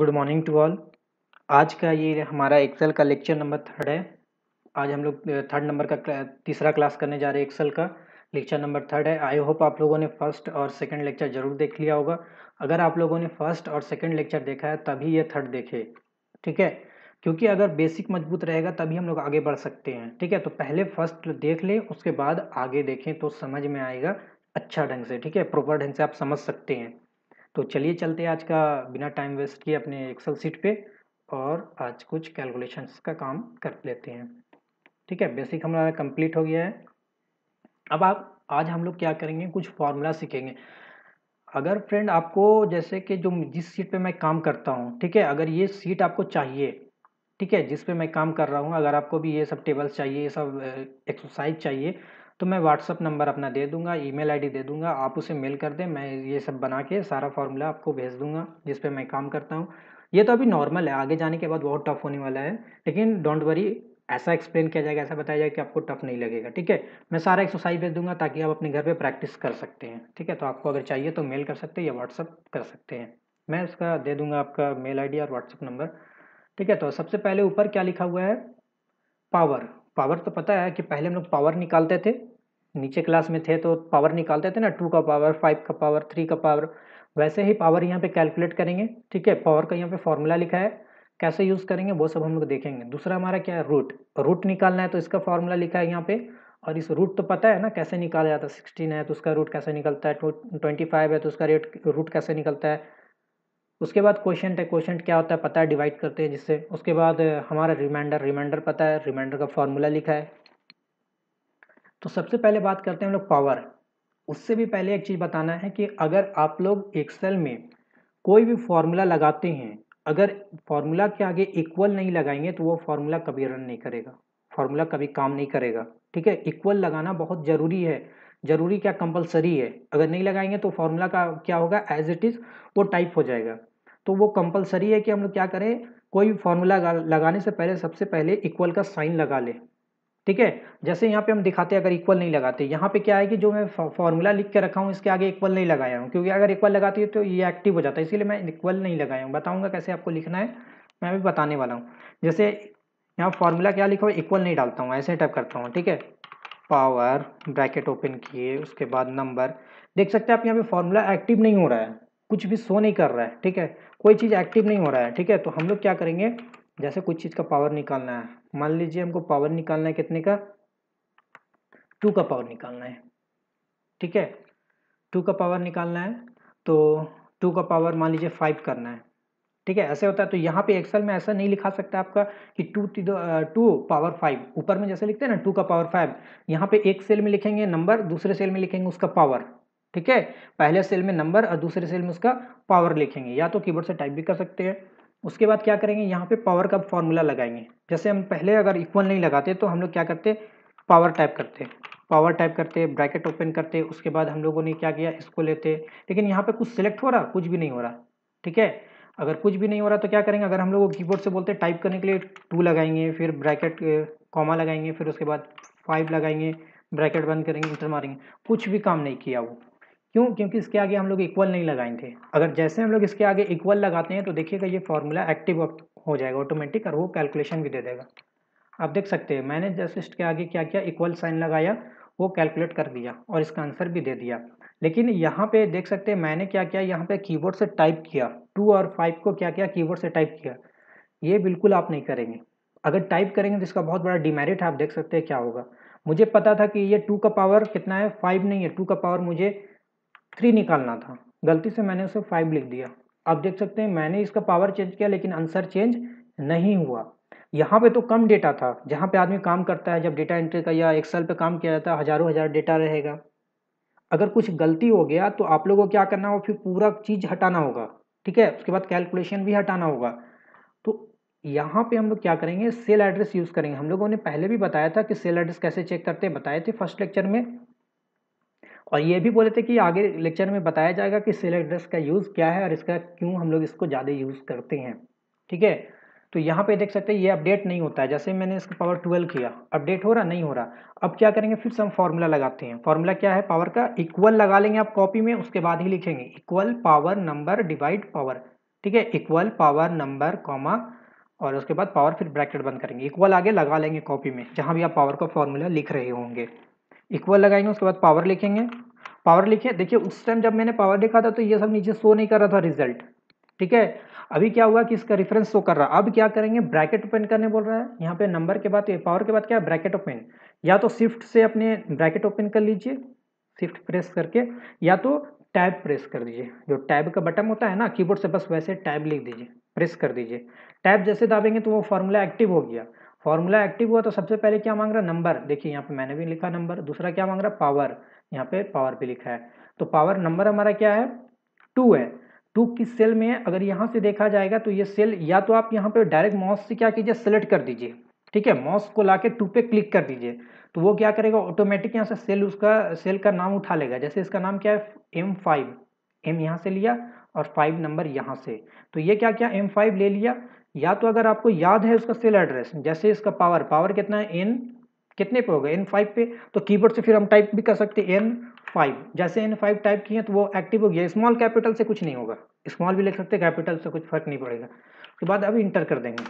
good morning to all आज का ये हमारा एक्सेल का लेक्चर नंबर थर्ड है आज हम लोग थर्ड नंबर का तीसरा क्लास करने जा रहे हैं एक्सेल का लेक्चर नंबर थर्ड है आई होप आप लोगों ने फर्स्ट और सेकंड लेक्चर जरूर देख लिया होगा अगर आप लोगों ने फर्स्ट और सेकंड लेक्चर देखा है तभी ये थर्ड देखे ठीक है क्योंकि अगर बेसिक मजबूत रहेगा तभी हम लोग आगे बढ़ सकते हैं ठीक है तो पहले फर्स्ट देख लें उसके बाद आगे देखें तो समझ में आएगा अच्छा ढंग से ठीक है प्रॉपर ढंग से आप समझ सकते हैं तो चलिए चलते आज का बिना टाइम वेस्ट किए अपने एक्सेल सीट पे और आज कुछ कैलकुलेशंस का काम कर लेते हैं ठीक है बेसिक हमारा कंप्लीट हो गया है अब आप आज हम लोग क्या करेंगे कुछ फार्मूला सीखेंगे अगर फ्रेंड आपको जैसे कि जो जिस सीट पे मैं काम करता हूँ ठीक है अगर ये सीट आपको चाहिए ठीक है जिस पे मैं काम कर रहा हूँ अगर आपको भी ये सब टेबल्स चाहिए ये सब एक्सरसाइज चाहिए तो मैं व्हाट्सअप नंबर अपना दे दूंगा ईमेल आईडी दे दूंगा आप उसे मेल कर दें मैं ये सब बना के सारा फॉर्मूला आपको भेज दूंगा जिस पर मैं काम करता हूँ ये तो अभी नॉर्मल है आगे जाने के बाद बहुत टफ होने वाला है लेकिन डोंट वरी ऐसा एक्सप्लेन किया जाएगा ऐसा बताया जाएगा कि आपको टफ नहीं लगेगा ठीक है मैं सारा एक्सरसाइज भेज दूंगा ताकि आप अपने घर पे प्रैक्टिस कर सकते हैं ठीक है तो आपको अगर चाहिए तो मेल कर सकते हैं या व्हाट्सअप कर सकते हैं मैं उसका दे दूंगा आपका मेल आई और व्हाट्सअप नंबर ठीक है तो सबसे पहले ऊपर क्या लिखा हुआ है पावर पावर तो पता है कि पहले हम लोग पावर निकालते थे नीचे क्लास में थे तो पावर निकालते थे ना टू का पावर फाइव का पावर थ्री का पावर वैसे ही पावर यहाँ पे कैलकुलेट करेंगे ठीक है पावर का यहाँ पे फॉर्मूला लिखा है कैसे यूज़ करेंगे वो सब हम लोग देखेंगे दूसरा हमारा क्या है रूट रूट निकालना है तो इसका फॉर्मूला लिखा है यहाँ पे और इस रूट तो पता है ना कैसे निकाला जाता है सिक्सटीन है तो उसका रूट कैसे निकलता है ट्वेंटी फाइव है तो उसका रेट रूट कैसे निकलता है उसके बाद क्वेश्चन है क्वेश्चन क्या होता है पता है डिवाइड करते हैं जिससे उसके बाद हमारा रिमाइंडर रिमाइंडर पता है रिमाइंडर का फॉर्मूला लिखा है तो सबसे पहले बात करते हैं हम लोग पावर उससे भी पहले एक चीज़ बताना है कि अगर आप लोग एक्सेल में कोई भी फार्मूला लगाते हैं अगर फार्मूला के आगे इक्वल नहीं लगाएंगे तो वो फार्मूला कभी रन नहीं करेगा फार्मूला कभी काम नहीं करेगा ठीक है इक्वल लगाना बहुत ज़रूरी है ज़रूरी क्या कंपलसरी है अगर नहीं लगाएंगे तो फार्मूला का क्या होगा एज इट इज़ वो टाइप हो जाएगा तो वो कंपलसरी है कि हम लोग क्या करें कोई भी फार्मूला लगाने से पहले सबसे पहले इक्वल का साइन लगा लें ठीक है जैसे यहाँ पे हम दिखाते हैं अगर इक्वल नहीं लगाते यहाँ पे क्या है कि जो मैं फॉर्मूला लिख के रखा हूँ इसके आगे इक्वल नहीं लगाया हूँ क्योंकि अगर इक्वल लगाती है तो ये एक्टिव हो जाता है इसीलिए मैं इक्वल नहीं लगाया हूँ बताऊँगा कैसे आपको लिखना है मैं अभी बताने वाला हूँ जैसे यहाँ फॉर्मूला क्या लिखा हुआ इक्वल नहीं डालता हूँ ऐसे टाइप करता हूँ ठीक है पावर ब्रैकेट ओपन किए उसके बाद नंबर देख सकते हैं आप यहाँ पे फॉर्मूला एक्टिव नहीं हो रहा है कुछ भी शो नहीं कर रहा है ठीक है कोई चीज़ एक्टिव नहीं हो रहा है ठीक है तो हम लोग क्या करेंगे जैसे कुछ चीज़ का पावर निकालना है मान लीजिए हमको पावर निकालना है कितने का टू का पावर निकालना है ठीक है टू का पावर निकालना है तो टू का पावर मान लीजिए फाइव करना है ठीक है ऐसे होता है तो यहाँ पे एक्सेल में ऐसा नहीं लिखा सकता आपका कि टू टू पावर फाइव ऊपर में जैसे लिखते हैं ना टू का पावर फाइव यहाँ पे एक सेल में लिखेंगे नंबर दूसरे सेल में लिखेंगे उसका पावर ठीक है पहले सेल में नंबर और दूसरे सेल में उसका पावर लिखेंगे या तो कीबोर्ड से टाइप भी कर सकते हैं उसके बाद क्या करेंगे यहाँ पे पावर का फॉर्मूला लगाएंगे जैसे हम पहले अगर इक्वल नहीं लगाते तो हम लोग क्या करते पावर टाइप करते पावर टाइप करते ब्रैकेट ओपन करते उसके बाद हम लोगों ने क्या किया इसको लेते लेकिन यहाँ पे कुछ सिलेक्ट हो रहा कुछ भी नहीं हो रहा ठीक है अगर कुछ भी नहीं हो रहा तो क्या करेंगे अगर हम लोग कीबोर्ड से बोलते टाइप करने के लिए टू लगाएंगे फिर ब्रैकेट कॉमा लगाएंगे फिर उसके बाद फाइव लगाएंगे ब्रैकेट बंद करेंगे इंटर मारेंगे कुछ भी काम नहीं किया वो क्यों क्योंकि इसके आगे हम लोग इक्वल नहीं लगाएंगे अगर जैसे हम लोग इसके आगे इक्वल लगाते हैं तो देखिएगा ये फॉर्मूला एक्टिव हो जाएगा ऑटोमेटिक और वो कैलकुलेशन भी दे देगा आप देख सकते हैं मैंने जस्ट इसके आगे क्या किया इक्वल साइन लगाया वो कैलकुलेट कर दिया और इसका आंसर भी दे दिया लेकिन यहाँ पे देख सकते हैं मैंने क्या किया यहाँ पे कीबोर्ड से टाइप किया टू और फाइव को क्या किया कीबोर्ड से टाइप किया ये बिल्कुल आप नहीं करेंगे अगर टाइप करेंगे तो इसका बहुत बड़ा डिमेरिट है आप देख सकते हैं क्या होगा मुझे पता था कि ये टू का पावर कितना है फाइव नहीं है टू का पावर मुझे थ्री निकालना था गलती से मैंने उसे फाइव लिख दिया आप देख सकते हैं मैंने इसका पावर चेंज किया लेकिन आंसर चेंज नहीं हुआ यहाँ पे तो कम डेटा था जहाँ पे आदमी काम करता है जब डेटा एंट्री का या एक्सेल पे काम किया जाता है हजारों हजार डेटा रहेगा अगर कुछ गलती हो गया तो आप लोगों को क्या करना होगा फिर पूरा चीज़ हटाना होगा ठीक है उसके बाद कैलकुलेशन भी हटाना होगा तो यहाँ पे हम लोग क्या करेंगे सेल एड्रेस यूज़ करेंगे हम लोगों ने पहले भी बताया था कि सेल एड्रेस कैसे चेक करते हैं बताए थे फर्स्ट लेक्चर में और ये भी बोले थे कि आगे लेक्चर में बताया जाएगा कि सेल एड्रेस का यूज़ क्या है और इसका क्यों हम लोग इसको ज़्यादा यूज़ करते हैं ठीक है तो यहाँ पे देख सकते हैं ये अपडेट नहीं होता है जैसे मैंने इसको पावर ट्वेल्व किया अपडेट हो रहा नहीं हो रहा अब क्या करेंगे फिर से हम फॉर्मूला लगाते हैं फॉर्मूला क्या है पावर का इक्वल लगा लेंगे आप कॉपी में उसके बाद ही लिखेंगे equal power number divide power ठीक है इक्वल पावर नंबर कॉमा और उसके बाद पावर फिर ब्रैकेट बंद करेंगे इक्वल आगे लगा लेंगे कॉपी में जहाँ भी आप पावर का फॉर्मूला लिख रहे होंगे इक्वल लगाएंगे उसके बाद पावर लिखेंगे पावर लिखे देखिए उस टाइम जब मैंने पावर लिखा था तो ये सब नीचे शो नहीं कर रहा था रिजल्ट ठीक है अभी क्या हुआ कि इसका रेफरेंस शो कर रहा अब क्या करेंगे ब्रैकेट ओपन करने बोल रहा है यहाँ पे नंबर के बाद पावर के बाद क्या है ब्रैकेट ओपन या तो शिफ्ट से अपने ब्रैकेट ओपन कर लीजिए शिफ्ट प्रेस करके या तो टैब प्रेस कर दीजिए जो टैब का बटन होता है ना कीबोर्ड से बस वैसे टैब लिख दीजिए प्रेस कर दीजिए टैब जैसे दाबेंगे तो वो फार्मूला एक्टिव हो गया फॉर्मूला एक्टिव हुआ तो सबसे पहले क्या मांग रहा है नंबर देखिए यहाँ पे मैंने भी लिखा नंबर दूसरा क्या मांग रहा है पावर यहाँ पे पावर पे लिखा है तो पावर नंबर हमारा क्या है टू है टू किस सेल में है अगर यहाँ से देखा जाएगा तो ये सेल या तो आप यहाँ पे डायरेक्ट मॉस से क्या कीजिए सेलेक्ट कर दीजिए ठीक है मॉस को के टू पे क्लिक कर दीजिए तो वो क्या करेगा ऑटोमेटिक यहाँ से सेल उसका सेल का नाम उठा लेगा जैसे इसका नाम क्या है एम फाइव एम यहाँ से लिया और फाइव नंबर यहाँ से तो ये क्या क्या एम फाइव ले लिया या तो अगर आपको याद है उसका सेल एड्रेस जैसे इसका पावर पावर कितना है एन कितने पे होगा एन फाइव पे तो कीबोर्ड से फिर हम टाइप भी कर सकते हैं एन फाइव जैसे एन फाइव टाइप किए तो वो एक्टिव हो गया स्मॉल कैपिटल से कुछ नहीं होगा स्मॉल भी लिख सकते कैपिटल से कुछ फर्क नहीं पड़ेगा उसके बाद अब इंटर कर देंगे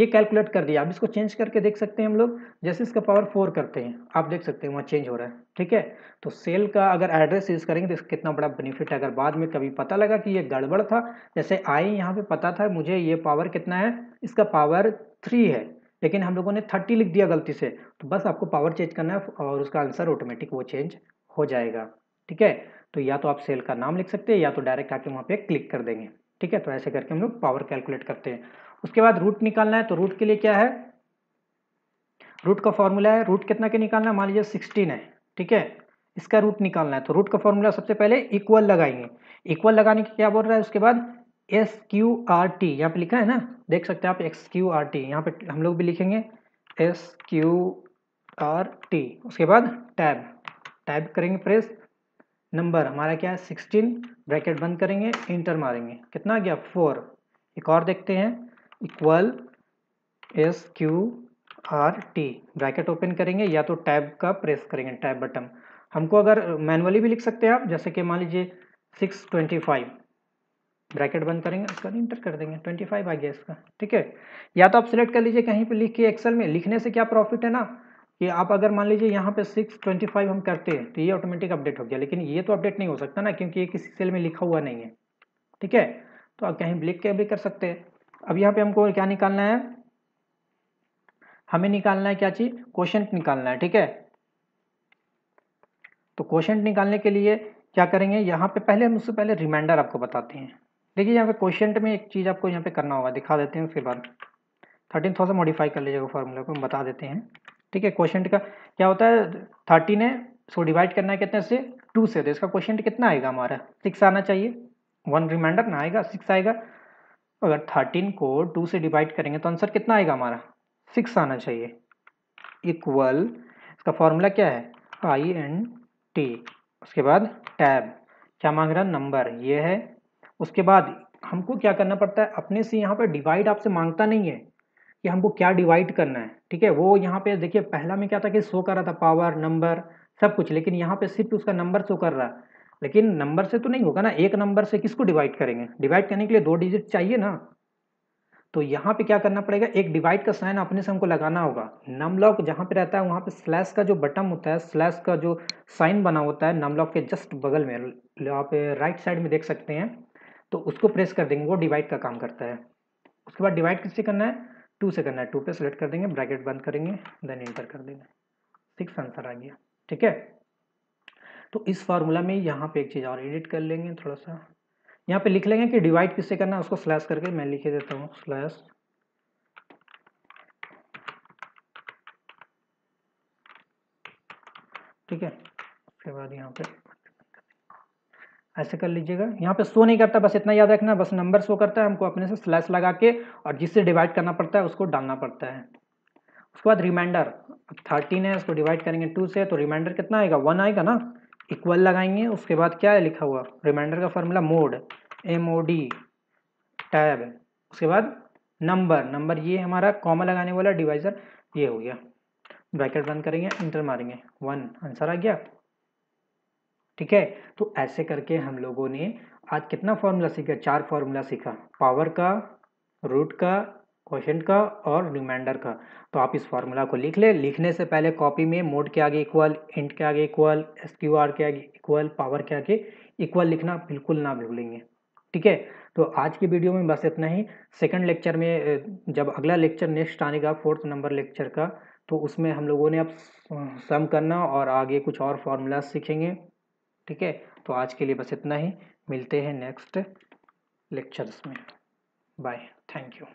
ये कैलकुलेट कर दिया अब इसको चेंज करके देख सकते हैं हम लोग जैसे इसका पावर फोर करते हैं आप देख सकते हैं वहाँ चेंज हो रहा है ठीक है तो सेल का अगर एड्रेस यूज़ करेंगे तो इसका कितना बड़ा बेनिफिट है अगर बाद में कभी पता लगा कि ये गड़बड़ था जैसे आए यहाँ पे पता था मुझे ये पावर कितना है इसका पावर थ्री है लेकिन हम लोगों ने थर्टी लिख दिया गलती से तो बस आपको पावर चेंज करना है और उसका आंसर ऑटोमेटिक वो चेंज हो जाएगा ठीक है तो या तो आप सेल का नाम लिख सकते हैं या तो डायरेक्ट आके वहाँ पे क्लिक कर देंगे ठीक है तो ऐसे करके हम लोग पावर कैलकुलेट करते हैं उसके बाद रूट निकालना है तो रूट के लिए क्या है रूट का फॉर्मूला है रूट कितना के निकालना है मान लीजिए सिक्सटीन है ठीक है इसका रूट निकालना है तो रूट का फॉर्मूला सबसे पहले इक्वल लगाएंगे इक्वल लगाने के क्या बोल रहा है उसके बाद एस क्यू आर टी यहाँ पे लिखा है ना देख सकते हैं आप एक्स क्यू आर टी यहाँ पे हम लोग भी लिखेंगे एस क्यू आर टी उसके बाद टैब टैब करेंगे प्रेस नंबर हमारा क्या है सिक्सटीन ब्रैकेट बंद करेंगे इंटर मारेंगे कितना गया फोर एक और देखते हैं equal S Q R T bracket open करेंगे या तो टैब का प्रेस करेंगे टैब बटन हमको अगर मैनुअली भी लिख सकते हैं आप जैसे कि मान लीजिए सिक्स ट्वेंटी फाइव ब्रैकेट बंद करेंगे उसका इंटर कर देंगे ट्वेंटी फाइव आ गया इसका ठीक है या तो आप सिलेक्ट कर लीजिए कहीं पे लिख के एक्सेल में लिखने से क्या प्रॉफिट है ना कि आप अगर मान लीजिए यहाँ पे सिक्स ट्वेंटी फाइव हम करते हैं तो ये ऑटोमेटिक अपडेट हो गया लेकिन ये तो अपडेट नहीं हो सकता ना क्योंकि ये किसी सेल में लिखा हुआ नहीं है ठीक है तो आप कहीं लिख के भी कर सकते हैं अब यहाँ पे हमको क्या निकालना है हमें निकालना है क्या चीज क्वेश्चन निकालना है ठीक है तो क्वेश्चन निकालने के लिए क्या करेंगे यहाँ पे पहले हम उससे पहले रिमाइंडर आपको बताते हैं देखिए यहाँ पे क्वेश्चन में एक चीज़ आपको यहाँ पे करना होगा दिखा देते हैं फिर बाद थर्टीन थाउजेंड मॉडिफाई कर लीजिएगा फॉर्मूला को हम बता देते हैं ठीक है क्वेश्चन का क्या होता है थर्टीन है सो डिवाइड करना है कितने से टू से तो इसका क्वेश्चन कितना आएगा हमारा सिक्स आना चाहिए वन रिमाइंडर ना आएगा सिक्स आएगा अगर थर्टीन को टू से डिवाइड करेंगे तो आंसर कितना आएगा हमारा सिक्स आना चाहिए इक्वल इसका फॉर्मूला क्या है आई एन टी उसके बाद टैब क्या मांग रहा नंबर ये है उसके बाद हमको क्या करना पड़ता है अपने से यहाँ पर डिवाइड आपसे मांगता नहीं है कि हमको क्या डिवाइड करना है ठीक है वो यहाँ पे देखिए पहला में क्या था कि शो कर रहा था पावर नंबर सब कुछ लेकिन यहाँ पे सिर्फ उसका नंबर शो कर रहा है लेकिन नंबर से तो नहीं होगा ना एक नंबर से किसको डिवाइड करेंगे डिवाइड करने के लिए दो डिजिट चाहिए ना तो यहाँ पे क्या करना पड़ेगा एक डिवाइड का साइन अपने से हमको लगाना होगा नम लॉक जहाँ पे रहता है वहाँ पे स्लैश का जो बटन होता है स्लैश का जो साइन बना होता है नम लॉक के जस्ट बगल में आप राइट साइड में देख सकते हैं तो उसको प्रेस कर देंगे वो डिवाइड का काम करता है उसके बाद डिवाइड किससे करना है टू से करना है टू पे सेलेक्ट कर देंगे ब्रैकेट बंद करेंगे देन इंटर कर देंगे सिक्स आंसर आ गया ठीक है तो इस फार्मूला में यहाँ पे एक चीज़ और एडिट कर लेंगे थोड़ा सा यहाँ पे लिख लेंगे कि डिवाइड किससे करना है उसको स्लैश करके मैं लिखे देता हूँ स्लैश ठीक है उसके बाद यहाँ पे ऐसे कर लीजिएगा यहाँ पे शो नहीं करता बस इतना याद रखना बस नंबर शो करता है हमको अपने से स्लैश लगा के और जिससे डिवाइड करना पड़ता है उसको डालना पड़ता है उसके बाद रिमाइंडर थर्टीन है इसको डिवाइड करेंगे टू से तो रिमाइंडर कितना आएगा वन आएगा ना इक्वल लगाएंगे उसके बाद क्या है लिखा हुआ रिमाइंडर का formula mod M O D tab उसके बाद नंबर नंबर ये हमारा कॉमा लगाने वाला डिवाइजर ये हो गया ब्रैकेट बंद करेंगे इंटर मारेंगे वन आंसर आ गया ठीक है तो ऐसे करके हम लोगों ने आज कितना फॉर्मूला सीखा चार फॉर्मूला सीखा पावर का रूट का क्वेश्चन का और रिमाइंडर का तो आप इस फॉर्मूला को लिख लें लिखने से पहले कॉपी में मोड के आगे इक्वल इंट के आगे इक्वल एस क्यू आर के आगे इक्वल पावर के आगे इक्वल लिखना बिल्कुल ना भूलेंगे ठीक है तो आज की वीडियो में बस इतना ही सेकंड लेक्चर में जब अगला लेक्चर नेक्स्ट आने का फोर्थ नंबर लेक्चर का तो उसमें हम लोगों ने अब सम करना और आगे कुछ और फार्मूला सीखेंगे ठीक है तो आज के लिए बस इतना ही मिलते हैं नेक्स्ट लेक्चर्स में बाय थैंक यू